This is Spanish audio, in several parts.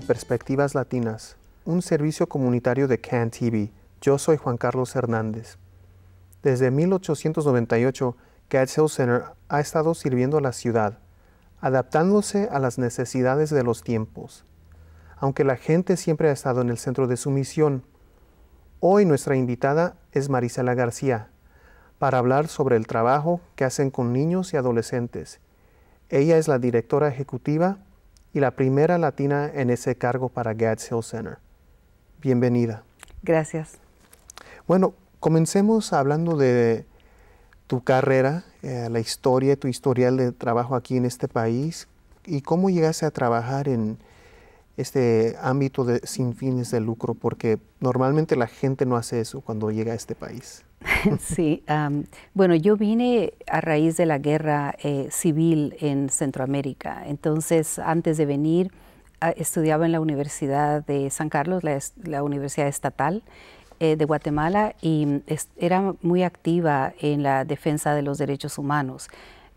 Perspectivas Latinas, un servicio comunitario de CAN TV. Yo soy Juan Carlos Hernández. Desde 1898, Gadshill Center ha estado sirviendo a la ciudad, adaptándose a las necesidades de los tiempos. Aunque la gente siempre ha estado en el centro de su misión, hoy nuestra invitada es Marisela García, para hablar sobre el trabajo que hacen con niños y adolescentes. Ella es la directora ejecutiva y la primera latina en ese cargo para Gads Hill Center. Bienvenida. Gracias. Bueno, comencemos hablando de tu carrera, eh, la historia, tu historial de trabajo aquí en este país y cómo llegaste a trabajar en este ámbito de sin fines de lucro, porque normalmente la gente no hace eso cuando llega a este país. sí, bueno, yo vine a raíz de la guerra eh, civil en Centroamérica. Entonces, antes de venir, ah, estudiaba en la Universidad de San Carlos, la, Universidad Estatal eh, de Guatemala, y mm, era muy activa en la defensa de los derechos humanos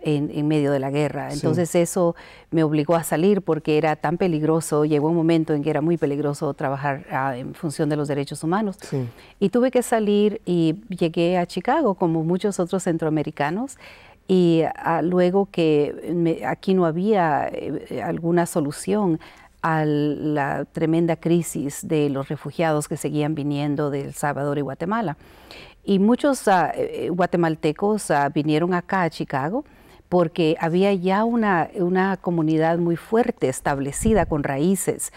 en, medio de la guerra. Entonces eso me obligó a salir porque era tan peligroso, llegó un momento en que era muy peligroso trabajar ah, en función de los derechos humanos. Y tuve que salir y llegué a Chicago como muchos otros centroamericanos. Y ah, luego que aquí no había eh, alguna solución a la tremenda crisis de los refugiados que seguían viniendo de El Salvador y Guatemala. Y muchos ah, eh, eh, guatemaltecos vinieron acá a Chicago porque había ya una, comunidad muy fuerte establecida con raíces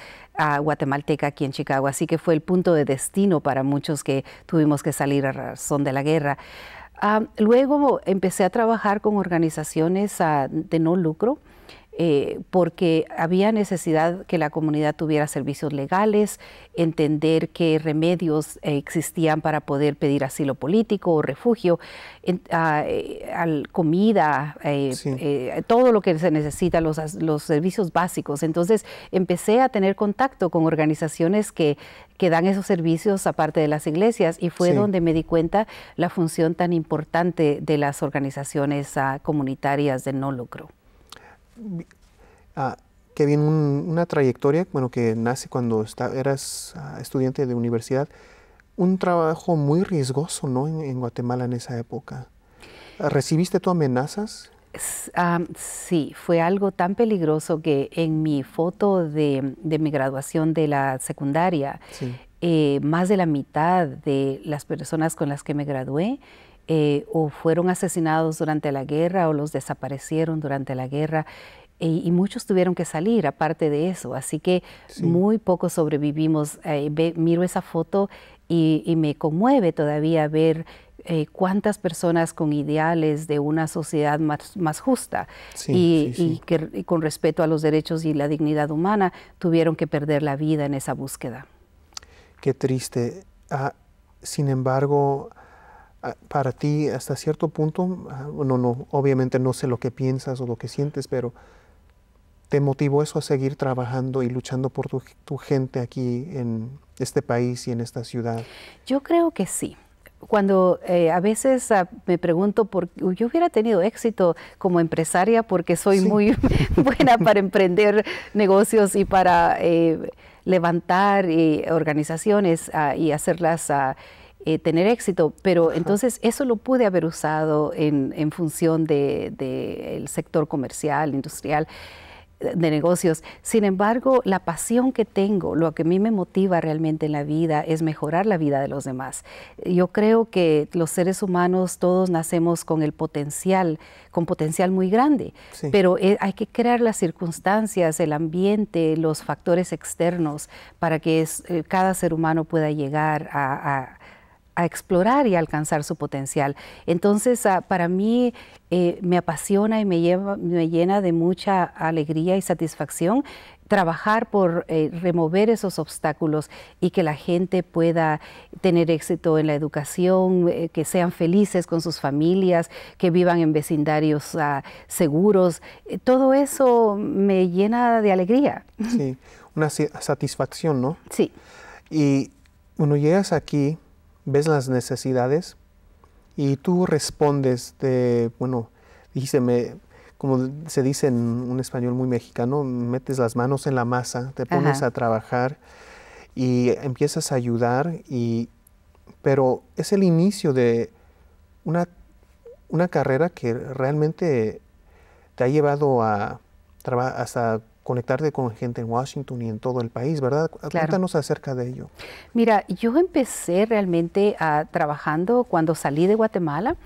guatemalteca aquí en Chicago, así que fue el punto de destino para muchos que tuvimos que salir a razón de la guerra. Ah, luego empecé a trabajar con organizaciones ah, de no lucro eh, porque había necesidad que la comunidad tuviera servicios legales, entender qué remedios existían para poder pedir asilo político o refugio, ah, eh, comida, eh, todo lo que se necesita, los, servicios básicos. Entonces empecé a tener contacto con organizaciones que, que dan esos servicios aparte de las iglesias y fue donde me di cuenta la función tan importante de las organizaciones ah, comunitarias de no lucro. Ah, que viene una trayectoria, bueno, que nace cuando eras ah, estudiante de universidad, un trabajo muy riesgoso, En, Guatemala en esa época. Ah, ¿Recibiste tú amenazas? sí, fue algo tan peligroso que en mi foto de, mi graduación de la secundaria, eh, más de la mitad de las personas con las que me gradué eh, o fueron asesinados durante la guerra o los desaparecieron durante la guerra eh, y, muchos tuvieron que salir aparte de eso, así que muy pocos sobrevivimos. Eh, miro esa foto y, me conmueve todavía ver cuántas personas con ideales de una sociedad más, justa y, que con respeto a los derechos y la dignidad humana tuvieron que perder la vida en esa búsqueda. Qué triste. Ah, sin embargo, para ti hasta cierto punto, ah, no, no, obviamente no sé lo que piensas o lo que sientes, pero ¿te motivó eso a seguir trabajando y luchando por tu, gente aquí en este país y en esta ciudad? Yo creo que sí cuando eh, a veces ah, me pregunto por yo hubiera tenido éxito como empresaria porque soy muy buena para emprender negocios y para eh, levantar eh, organizaciones ah, y hacerlas eh, tener éxito, pero entonces eso lo pude haber usado en, función del sector comercial, industrial, de negocios. Sin embargo, la pasión que tengo, lo que a mí me motiva realmente en la vida es mejorar la vida de los demás. Yo creo que los seres humanos todos nacemos con el potencial, con potencial muy grande, pero eh, hay que crear las circunstancias, el ambiente, los factores externos para que eh, cada ser humano pueda llegar a a explorar y alcanzar su potencial. Entonces, ah, para mí eh, me apasiona y me, lleva, llena de mucha alegría y satisfacción trabajar por eh, remover esos obstáculos y que la gente pueda tener éxito en la educación, eh, que sean felices con sus familias, que vivan en vecindarios ah, seguros. todo eso me llena de alegría. Sí, una satisfacción, ¿no? Sí. Y uno llegas aquí ves las necesidades y tú respondes de, bueno, como se dice en un español muy mexicano, metes las manos en la masa, te pones a trabajar y empiezas a ayudar, y, pero es el inicio de una, una carrera que realmente te ha llevado a hasta conectarte con gente en Washington y en todo el país, ¿verdad? Cuéntanos acerca de ello. Mira, yo empecé realmente a, ah, trabajando cuando salí de Guatemala.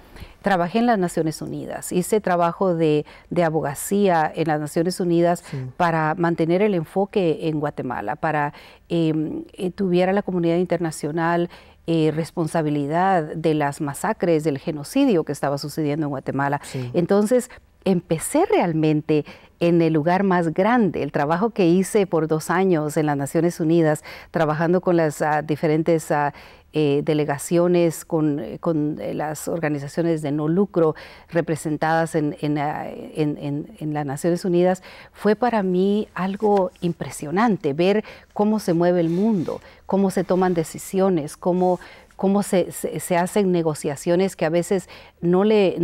Trabajé en las Naciones Unidas, hice trabajo de, abogacía en las Naciones Unidas para mantener el enfoque en Guatemala, para que em, eh, tuviera la comunidad internacional eh, responsabilidad de las masacres, del genocidio que estaba sucediendo en Guatemala. Entonces, empecé realmente en el lugar más grande. El trabajo que hice por dos años en las Naciones Unidas, trabajando con las ah, diferentes ah, eh, delegaciones, con, eh, eh, las organizaciones de no lucro representadas ah, en, las Naciones Unidas, fue para mí algo impresionante ver cómo se mueve el mundo, cómo se toman decisiones, cómo cómo se, hacen negociaciones que a veces no le,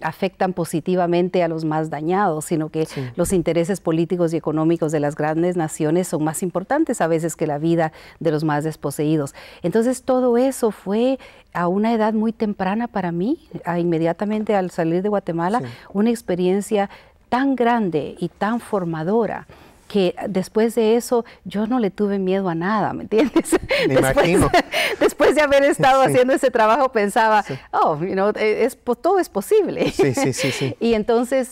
afectan positivamente a los más dañados, sino que los intereses políticos y económicos de las grandes naciones son más importantes a veces que la vida de los más desposeídos. Entonces todo eso fue a una edad muy temprana para mí, inmediatamente al salir de Guatemala, una experiencia tan grande y tan formadora que después de eso yo no le tuve miedo a nada, ¿me entiendes? Me después, imagino. después de haber estado haciendo ese trabajo pensaba, oh, eh, todo es posible. Sí, sí, sí. y entonces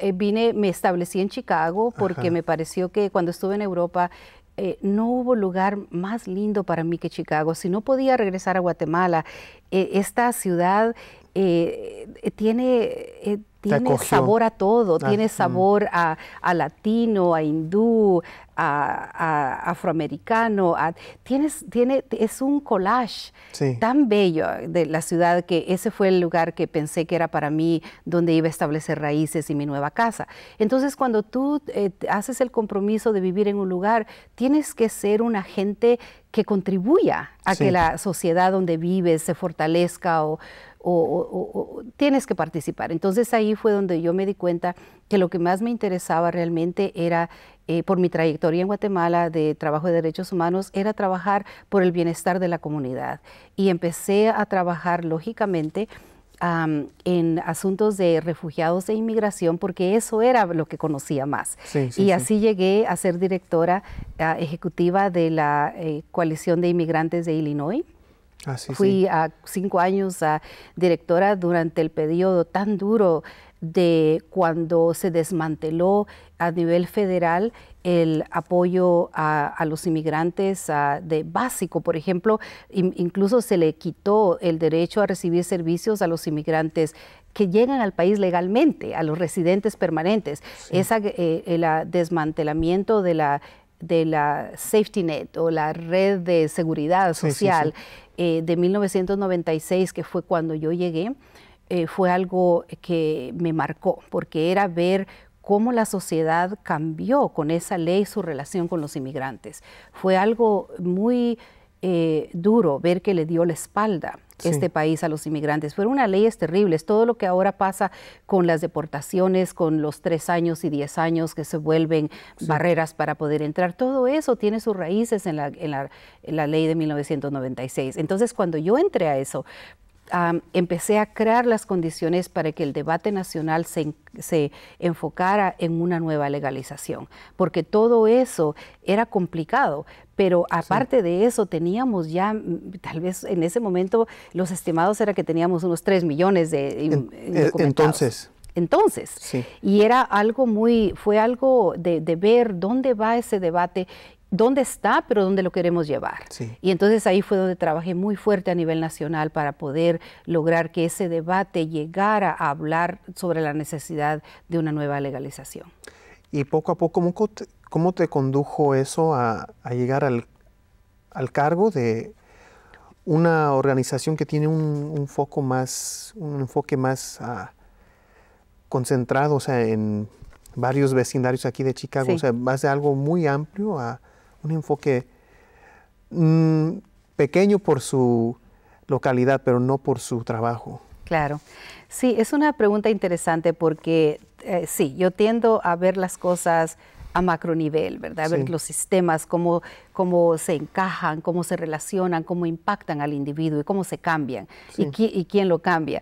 eh, vine, me establecí en Chicago porque me pareció que cuando estuve en Europa eh, no hubo lugar más lindo para mí que Chicago. Si no podía regresar a Guatemala, esta ciudad eh, tiene tiene sabor a todo, tiene sabor a, latino, a hindú, a, afroamericano, tienes, tiene, es un collage tan bello de la ciudad que ese fue el lugar que pensé que era para mí donde iba a establecer raíces y mi nueva casa. Entonces cuando tú eh, haces el compromiso de vivir en un lugar, tienes que ser un agente que contribuya a que la sociedad donde vives se fortalezca o, o, tienes que participar. Entonces ahí fue donde yo me di cuenta que lo que más me interesaba realmente era, eh, por mi trayectoria en Guatemala de trabajo de derechos humanos, era trabajar por el bienestar de la comunidad. Y empecé a trabajar lógicamente. en asuntos de refugiados e inmigración, porque eso era lo que conocía más. y así llegué a ser directora ah, ejecutiva de la eh, Coalición de Inmigrantes de Illinois Ah, Fui a cinco años a directora durante el periodo tan duro de cuando se desmanteló a nivel federal el apoyo a, los inmigrantes de básico, por ejemplo, incluso se le quitó el derecho a recibir servicios a los inmigrantes que llegan al país legalmente, a los residentes permanentes. Esa, eh, el ah, desmantelamiento de la de la safety net o la red de seguridad social eh, de 1996, que fue cuando yo llegué, eh, fue algo que me marcó, porque era ver cómo la sociedad cambió con esa ley su relación con los inmigrantes. Fue algo muy eh, duro ver que le dio la espalda este país a los inmigrantes. Fueron unas leyes terribles, todo lo que ahora pasa con las deportaciones, con los tres años y diez años que se vuelven barreras para poder entrar, todo eso tiene sus raíces en la, en la ley de 1996. Entonces, cuando yo entré a eso, empecé a crear las condiciones para que el debate nacional se, enfocara en una nueva legalización, porque todo eso era complicado. Pero aparte de eso, teníamos ya, mm, tal vez en ese momento, los estimados era que teníamos unos 3 millones de... Eh, entonces, entonces. Y era algo muy, fue algo de, de, ver dónde va ese debate dónde está, pero dónde lo queremos llevar. Y entonces ahí fue donde trabajé muy fuerte a nivel nacional para poder lograr que ese debate llegara a hablar sobre la necesidad de una nueva legalización. Y poco a poco, ¿cómo te, condujo eso a, llegar al, cargo de una organización que tiene un, foco más, un enfoque más ah, concentrado, en varios vecindarios aquí de Chicago, o sea, vas de algo muy amplio a un enfoque mm, pequeño por su localidad, pero no por su trabajo. Claro. Sí, es una pregunta interesante porque eh, sí, yo tiendo a ver las cosas a nivel ¿verdad? A Ver los sistemas, cómo, cómo se encajan, cómo se relacionan, cómo impactan al individuo y cómo se cambian y, quién lo cambia.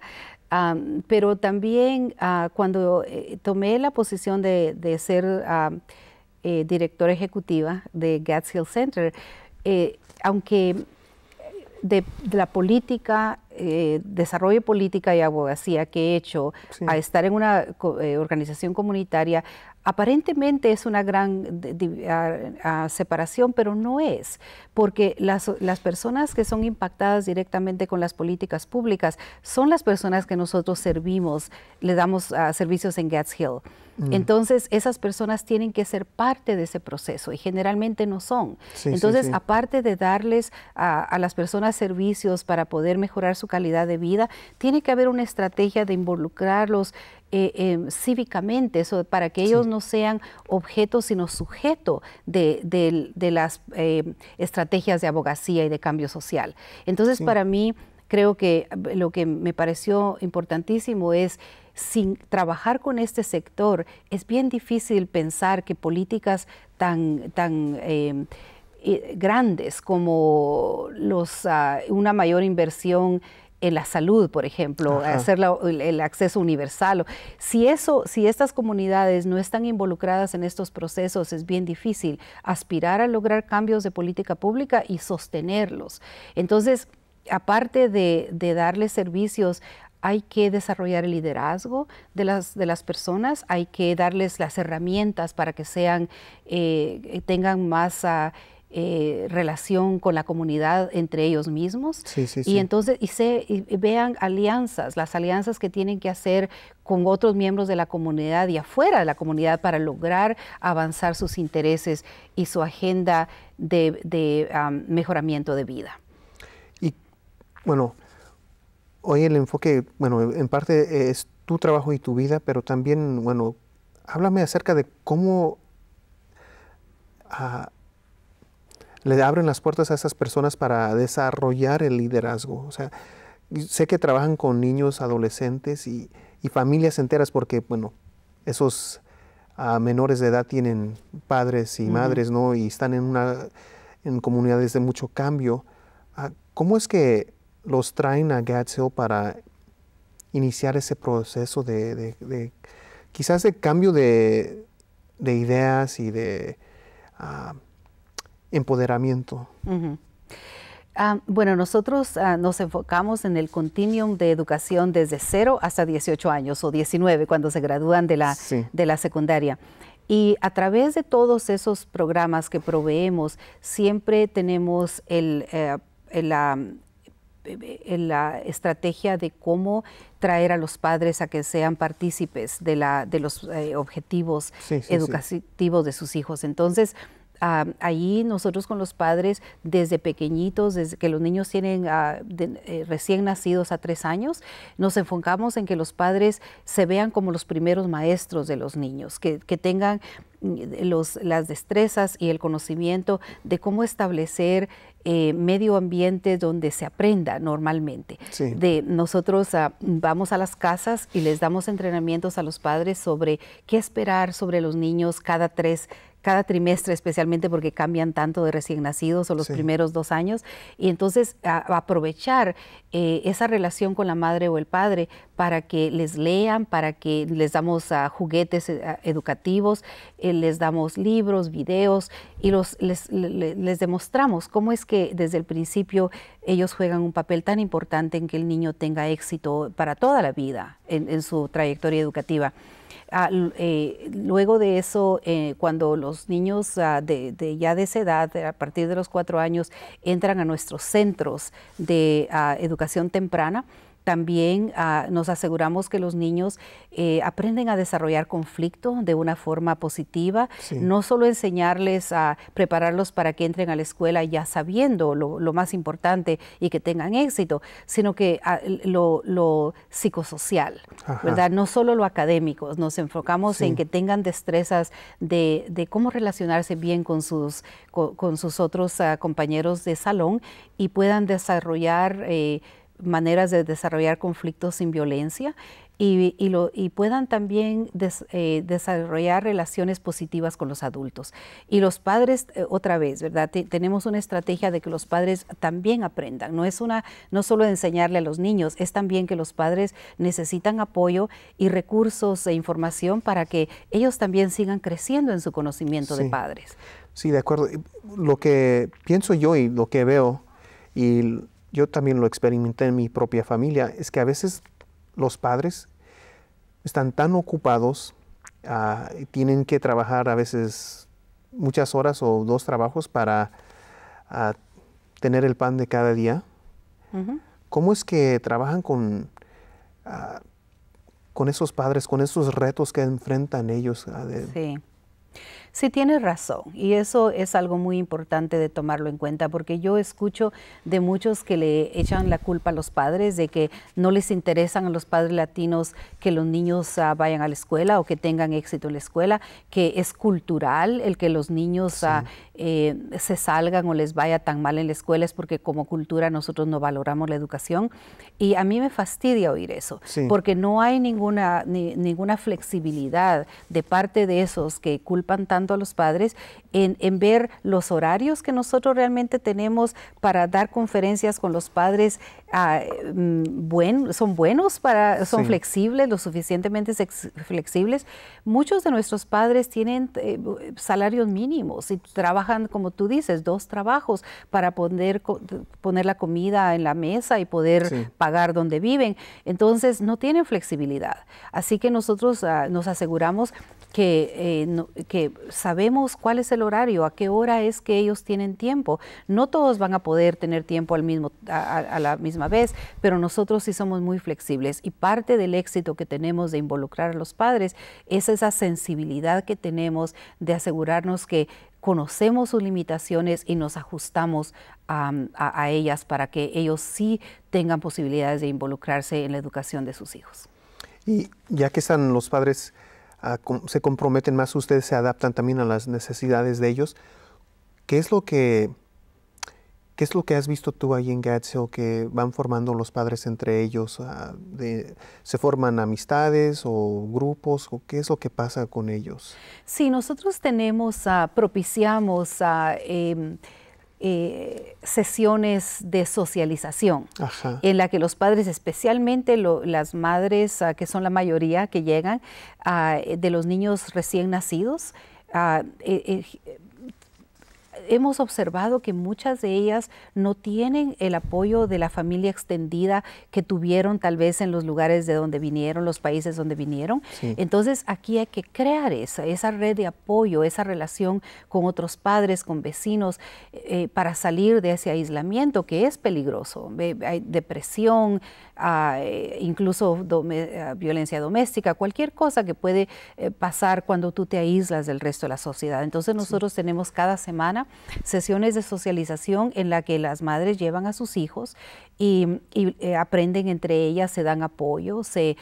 pero también ah, cuando eh, tomé la posición de, ser eh, directora ejecutiva de Hill Center. Eh, aunque de, la política, eh, desarrollo política y abogacía que he hecho a estar en una organización comunitaria, aparentemente es una gran separación, pero no es, porque las, personas que son impactadas directamente con las políticas públicas son las personas que nosotros servimos, le damos ah, servicios en Gats Hill. Mm. Entonces, esas personas tienen que ser parte de ese proceso y generalmente no son. Entonces, aparte de darles a, las personas servicios para poder mejorar su calidad de vida, tiene que haber una estrategia de involucrarlos eh, em, cívicamente, eso, para que ellos no sean objeto, sino sujeto de, las em, estrategias de abogacía y de cambio social. Entonces, para mí, creo que lo que me pareció importantísimo es sin trabajar con este sector, es bien difícil pensar que políticas tan, tan em, eh, grandes como los, ah, una mayor inversión en la salud, por ejemplo, hacer el, acceso universal. Si eso, si estas comunidades no están involucradas en estos procesos, es bien difícil aspirar a lograr cambios de política pública y sostenerlos. Entonces, aparte de, de darles servicios hay que desarrollar el liderazgo de las, personas, hay que darles las herramientas para que sean, eh, tengan más ah, eh, relación con la comunidad entre ellos mismos. Y entonces, y, se, vean alianzas, las alianzas que tienen que hacer con otros miembros de la comunidad y afuera de la comunidad para lograr avanzar sus intereses y su agenda de, mejoramiento de vida. Y bueno, hoy el enfoque, bueno, en parte es tu trabajo y tu vida, pero también, bueno, háblame acerca de cómo ah, le abren las puertas a esas personas para desarrollar el liderazgo. O sea, sé que trabajan con niños, adolescentes y, familias enteras porque, bueno, esos ah, menores de edad tienen padres y madres, ¿no? Y están en, una, en comunidades de mucho cambio. Ah, ¿Cómo es que los traen a Gads para iniciar ese proceso de, quizás de cambio de, ideas y de ah, empoderamiento. Ah, bueno, nosotros ah, nos enfocamos en el continuum de educación desde 0 hasta 18 años o 19 cuando se gradúan de la, de la secundaria. Y a través de todos esos programas que proveemos, siempre tenemos el, eh, la estrategia de cómo traer a los padres a que sean partícipes de, la, de los eh, objetivos educativos de sus hijos. Entonces, Ah, ahí nosotros con los padres desde pequeñitos, desde que los niños tienen ah, eh, recién nacidos a tres años, nos enfocamos en que los padres se vean como los primeros maestros de los niños, que, tengan mm, las destrezas y el conocimiento de cómo establecer eh, medio ambiente donde se aprenda normalmente. De nosotros ah, vamos a las casas y les damos entrenamientos a los padres sobre qué esperar sobre los niños cada tres cada trimestre especialmente porque cambian tanto de recién nacidos o los primeros dos años. Y entonces aprovechar eh, esa relación con la madre o el padre para que les lean, para que les damos ah, juguetes eh, ah, educativos, eh, les damos libros, videos y les, demostramos cómo es que desde el principio ellos juegan un papel tan importante en que el niño tenga éxito para toda la vida en su trayectoria educativa. Eh, luego de eso, eh, cuando los niños ah, de, ya de esa edad, a partir de los cuatro años, entran a nuestros centros de ah, educación temprana, también ah, nos aseguramos que los niños eh, aprenden a desarrollar conflicto de una forma positiva, no solo enseñarles a prepararlos para que entren a la escuela ya sabiendo lo, más importante y que tengan éxito, sino que ah, lo, psicosocial, ¿verdad? No solo lo académico, nos enfocamos en que tengan destrezas de, cómo relacionarse bien con sus, con, sus otros ah, compañeros de salón y puedan desarrollar... Eh, maneras de desarrollar conflictos sin violencia y, puedan también eh, desarrollar relaciones positivas con los adultos. Y los padres, eh, otra vez, ¿verdad? tenemos una estrategia de que los padres también aprendan. No es una, no solo enseñarle a los niños, es también que los padres necesitan apoyo y recursos e información para que ellos también sigan creciendo en su conocimiento de padres. Sí, de acuerdo. Lo que pienso yo y lo que veo y yo también lo experimenté en mi propia familia, es que a veces los padres están tan ocupados, ah, tienen que trabajar a veces muchas horas o dos trabajos para ah, tener el pan de cada día. ¿Cómo es que trabajan con, ah, con esos padres, con esos retos que enfrentan ellos? sí. Sí, tienes razón. Y eso es algo muy importante de tomarlo en cuenta, porque yo escucho de muchos que le echan la culpa a los padres de que no les interesan a los padres latinos que los niños ah, vayan a la escuela o que tengan éxito en la escuela, que es cultural el que los niños ah, eh, se salgan o les vaya tan mal en la escuela, es porque como cultura nosotros no valoramos la educación. Y a mí me fastidia oír eso, porque no hay ninguna, ninguna flexibilidad de parte de esos que culpan tanto a los padres en, ver los horarios que nosotros realmente tenemos para dar conferencias con los padres. Ah, mm, son buenos, para, son flexibles, lo suficientemente flexibles. Muchos de nuestros padres tienen eh, salarios mínimos y trabajan, como tú dices, dos trabajos para poder poner la comida en la mesa y poder pagar donde viven. Entonces, no tienen flexibilidad. Así que nosotros ah, nos aseguramos que, eh, que, sabemos cuál es el horario, a qué hora es que ellos tienen tiempo. No todos van a poder tener tiempo al mismo, a, la misma vez, pero nosotros sí somos muy flexibles y parte del éxito que tenemos de involucrar a los padres es esa sensibilidad que tenemos de asegurarnos que conocemos sus limitaciones y nos ajustamos a ellas para que ellos sí tengan posibilidades de involucrarse en la educación de sus hijos. Y ya que están los padres se comprometen más, ustedes se adaptan también a las necesidades de ellos. ¿Qué es lo que, qué es lo que has visto tú ahí en o que van formando los padres entre ellos? Ah, ¿Se forman amistades o grupos? O ¿Qué es lo que pasa con ellos? Sí, nosotros tenemos, ah, propiciamos... a ah, em, eh, sesiones de socialización, en la que los padres, especialmente las madres, ah, que son la mayoría que llegan, ah, eh, de los niños recién nacidos, ah, eh, hemos observado que muchas de ellas no tienen el apoyo de la familia extendida que tuvieron tal vez en los lugares de donde vinieron, los países donde vinieron. Entonces aquí hay que crear esa, esa red de apoyo, esa relación con otros padres, con vecinos, eh, eh, para salir de ese aislamiento que es peligroso. Hay depresión, eh, incluso eh, violencia doméstica, cualquier cosa que puede eh, pasar cuando tú te aíslas del resto de la sociedad. Entonces nosotros tenemos cada semana sesiones de socialización en la que las madres llevan a sus hijos y, aprenden entre ellas, se dan apoyo, se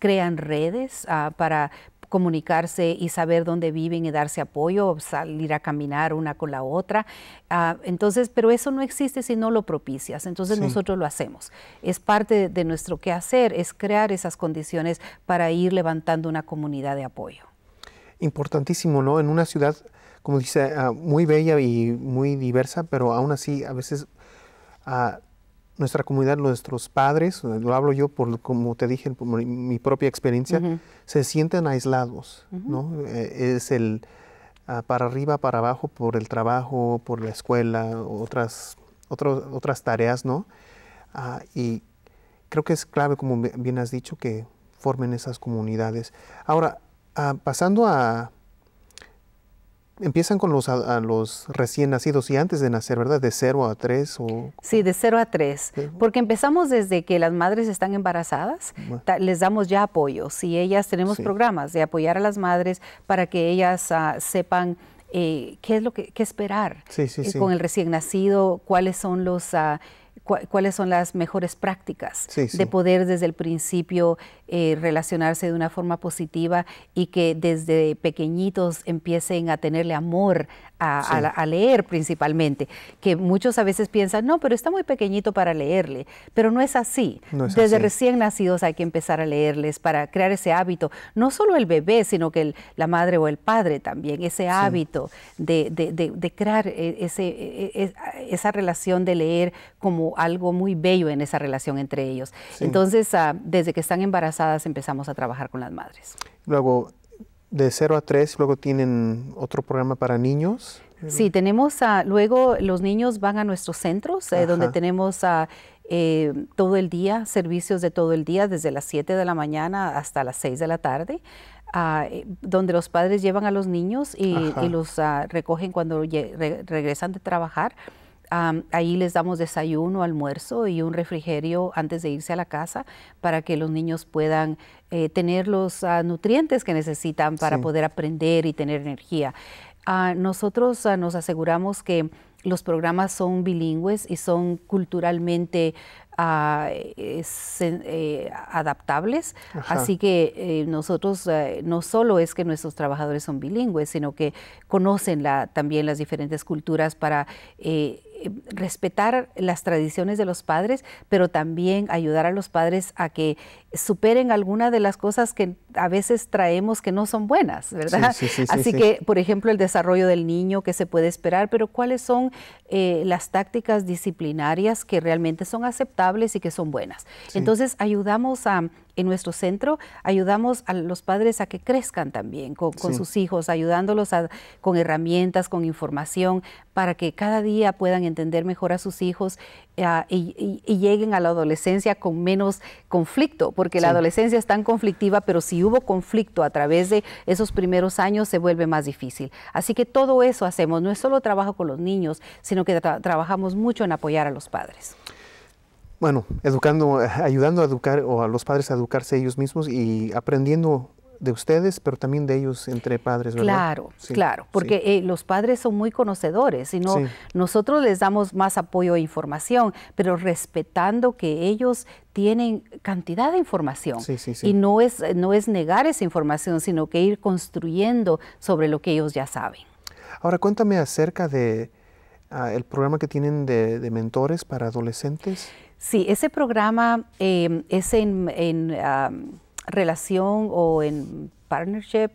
crean redes ah, para comunicarse y saber dónde viven y darse apoyo, salir a caminar una con la otra. Ah, entonces, pero eso no existe si no lo propicias. Entonces nosotros lo hacemos. Es parte de, nuestro nuestro quehacer, es crear esas condiciones para ir levantando una comunidad de apoyo. Importantísimo, ¿no? En una ciudad, como dice, ah, muy bella y muy diversa, pero aún así a veces... Ah, nuestra comunidad, nuestros padres, lo hablo yo por, como te dije, por mi propia experiencia, se sienten aislados, ¿no? E, es el ah, para arriba, para abajo, por el trabajo, por la escuela, otras, otras tareas, ¿no? Ah, y creo que es clave, como bien has dicho, que formen esas comunidades. Ahora, ah, pasando a empiezan con los, a, los recién nacidos y antes de nacer, ¿verdad? De cero a tres. o... Sí, de cero a tres. porque empezamos desde que las madres están embarazadas, les damos ya apoyo, si ellas tenemos programas de apoyar a las madres para que ellas ah, sepan... Eh, qué es lo que esperar eh, con el recién nacido, cuáles son los ah, cuáles son las mejores prácticas de poder desde el principio eh, relacionarse de una forma positiva y que desde pequeñitos empiecen a tenerle amor a, leer principalmente, que muchos a veces piensan, no, pero está muy pequeñito para leerle, pero no es así. desde recién nacidos hay que empezar a leerles para crear ese hábito, no solo el bebé, sino que la madre o el padre también, ese hábito de, crear eh, ese, eh, esa relación de leer como algo, muy bello en esa relación entre ellos. Entonces, ah, desde que están embarazadas empezamos a trabajar con las madres. Luego, de 0 a 3, luego tienen otro programa para niños. Sí, tenemos, ah, luego los niños van a nuestros centros, eh, donde tenemos ah, eh, todo el día, servicios de todo el día, desde las 7 de la mañana hasta las 6 de la tarde. Eh, donde los padres llevan a los niños y, los recogen cuando regresan de trabajar ahí les damos desayuno, almuerzo y un refrigerio antes de irse a la casa para que los niños puedan eh, tener los ah, nutrientes que necesitan para poder aprender y tener energía. Ah, nosotros ah, nos aseguramos que los programas son bilingües y son culturalmente eh, eh, adaptables. Así que nosotros no solo es que nuestros trabajadores son bilingües, sino que conocen también las diferentes culturas para eh, respetar las tradiciones de los padres, pero también ayudar a los padres a que superen algunas de las cosas que a veces traemos que no son buenas, ¿verdad? Así que, por ejemplo, el desarrollo del niño que se puede esperar, pero cuáles son eh, las tácticas disciplinarias que realmente son aceptables y que son buenas. Entonces, ayudamos a en nuestro centro ayudamos a los padres a que crezcan también con, sus hijos, ayudándolos con herramientas, con información, para que cada día puedan entender mejor a sus hijos ah, y, lleguen a la adolescencia con menos conflicto, porque la adolescencia es tan conflictiva, pero si hubo conflicto a través de esos primeros años se vuelve más difícil. Así que todo eso hacemos, no es solo trabajo con los niños, sino que trabajamos mucho en apoyar a los padres. Bueno, educando, eh, ayudando a educar o a los padres a educarse ellos mismos y aprendiendo de ustedes, pero también de ellos entre padres, ¿verdad? Claro, claro, porque eh, los padres son muy conocedores y nosotros les damos más apoyo e información, pero respetando que ellos tienen cantidad de información y no es, no es negar esa información, sino que ir construyendo sobre lo que ellos ya saben. Ahora cuéntame acerca de ah, el programa que tienen de, mentores para adolescentes. Sí, ese programa em, es en, en relación o en partnership,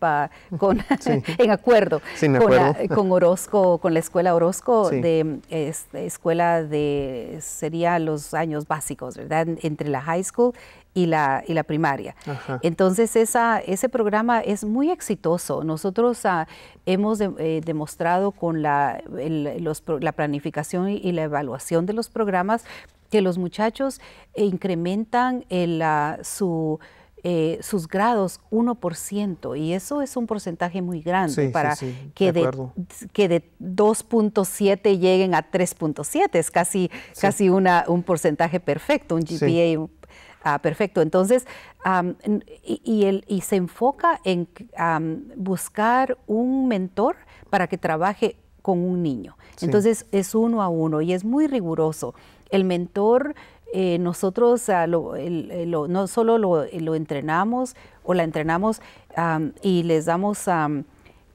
con, en acuerdo, con, la, con, Orozco, con la escuela Orozco, de este, escuela de, sería los años básicos, ¿verdad? Entre la high school y la, y la primaria. Entonces, esa, ese programa es muy exitoso. Nosotros ah, hemos eh, demostrado con la, los, la planificación y la evaluación de los programas que los muchachos incrementan el, ah, su eh, sus grados 1%, y eso es un porcentaje muy grande para que, de, que de 2.7 lleguen a 3.7, es casi, casi una, un porcentaje perfecto, un GPA ah, perfecto. Entonces, y, y, se enfoca en buscar un mentor para que trabaje con un niño. Entonces, es uno a uno y es muy riguroso. El mentor eh, nosotros no solo lo, entrenamos o la entrenamos y les damos...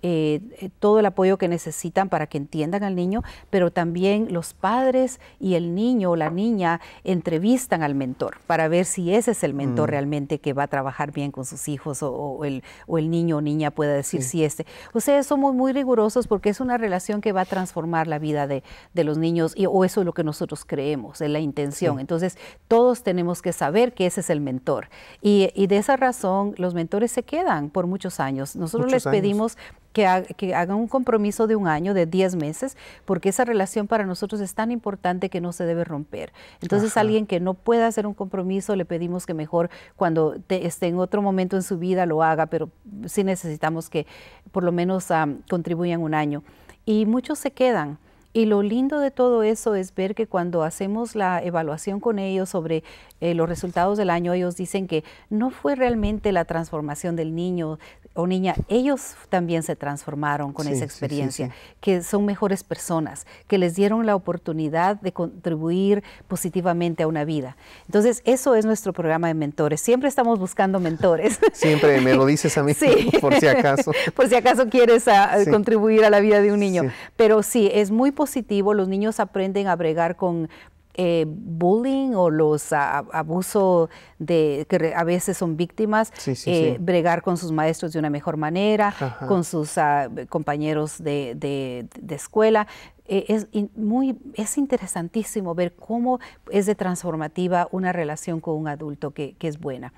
Eh, eh, todo el apoyo que necesitan para que entiendan al niño, pero también los padres y el niño o la niña entrevistan al mentor para ver si ese es el mentor mm. realmente que va a trabajar bien con sus hijos o, el, o el, niño o niña pueda decir si este. Ustedes somos muy rigurosos porque es una relación que va a transformar la vida de, los niños y, o eso es lo que nosotros creemos, es la intención. Entonces todos tenemos que saber que ese es el mentor y, de esa razón los mentores se quedan por muchos años. Nosotros les pedimos que, hagan un compromiso de un año, de 10 meses, porque esa relación para nosotros es tan importante que no se debe romper. Entonces, alguien que no pueda hacer un compromiso, le pedimos que mejor cuando esté en otro momento en su vida lo haga, pero sí necesitamos que por lo menos contribuyan un año. Y muchos se quedan. Y lo lindo de todo eso es ver que cuando hacemos la evaluación con ellos sobre eh, los resultados del año, ellos dicen que no fue realmente la transformación del niño o niña, ellos también se transformaron con esa experiencia, que son mejores personas, que les dieron la oportunidad de contribuir positivamente a una vida. Entonces, eso es nuestro programa de mentores. Siempre estamos buscando mentores. Siempre me lo dices a mí, por si acaso. por si acaso quieres ah, contribuir a la vida de un niño. Pero sí, es muy positivo positivo, los niños aprenden a bregar con eh, bullying o los abusos que a veces son víctimas, eh, bregar con sus maestros de una mejor manera, con sus ah, compañeros de, escuela. Eh, es, muy, es interesantísimo ver cómo es de transformativa una relación con un adulto que, es buena.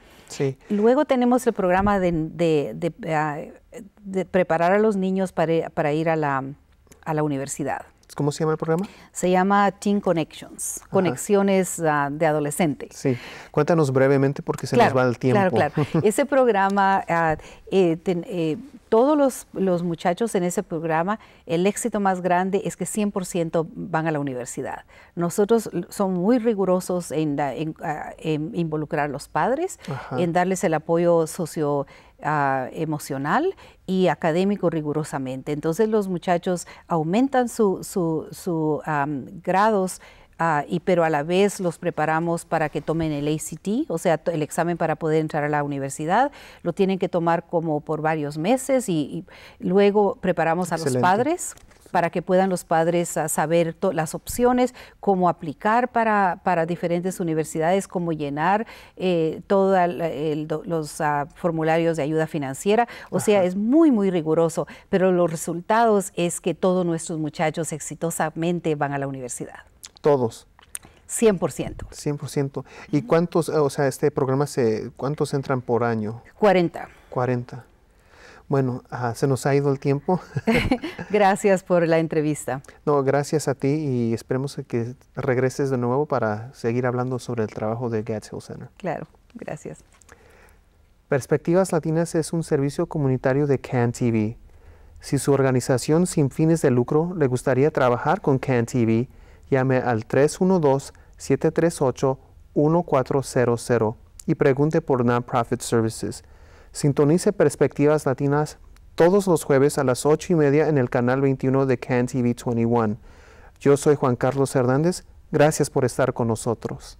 Luego tenemos el programa de, ah, de, preparar a los niños para, para ir a la, a la universidad. ¿Cómo se llama el programa? Se llama Teen Connections, conexiones ah, de adolescente. Sí, cuéntanos brevemente porque se nos va el tiempo. Claro, claro. ese programa, ah, eh, eh, todos los, muchachos en ese programa, el éxito más grande es que 100% van a la universidad. Nosotros somos muy rigurosos ah, en, involucrar a los padres, en darles el apoyo socio Ah, emocional y académico rigurosamente. Entonces los muchachos aumentan sus su, su, grados. Ah, y, pero a la vez los preparamos para que tomen el ACT, o sea, el examen para poder entrar a la universidad. Lo tienen que tomar como por varios meses y, luego preparamos a los padres para que puedan los padres ah, saber las opciones, cómo aplicar para, diferentes universidades, cómo llenar eh, todos los ah, formularios de ayuda financiera. O sea, es muy, muy riguroso, pero los resultados es que todos nuestros muchachos exitosamente van a la universidad. Todos. 100%. 100%. ¿Y cuántos, o sea, este programa, se, cuántos entran por año? 40. 40. Bueno, se nos ha ido el tiempo. gracias por la entrevista. No, gracias a ti y esperemos que regreses de nuevo para seguir hablando sobre el trabajo de Gads Hill Center. Claro, gracias. Perspectivas Latinas es un servicio comunitario de CAN TV. Si su organización sin fines de lucro le gustaría trabajar con CAN TV, llame al 312-738-1400 y pregunte por Nonprofit Services. Sintonice Perspectivas Latinas todos los jueves a las 8 y media en el canal 21 de CanTV 21. Yo soy Juan Carlos Hernández. Gracias por estar con nosotros.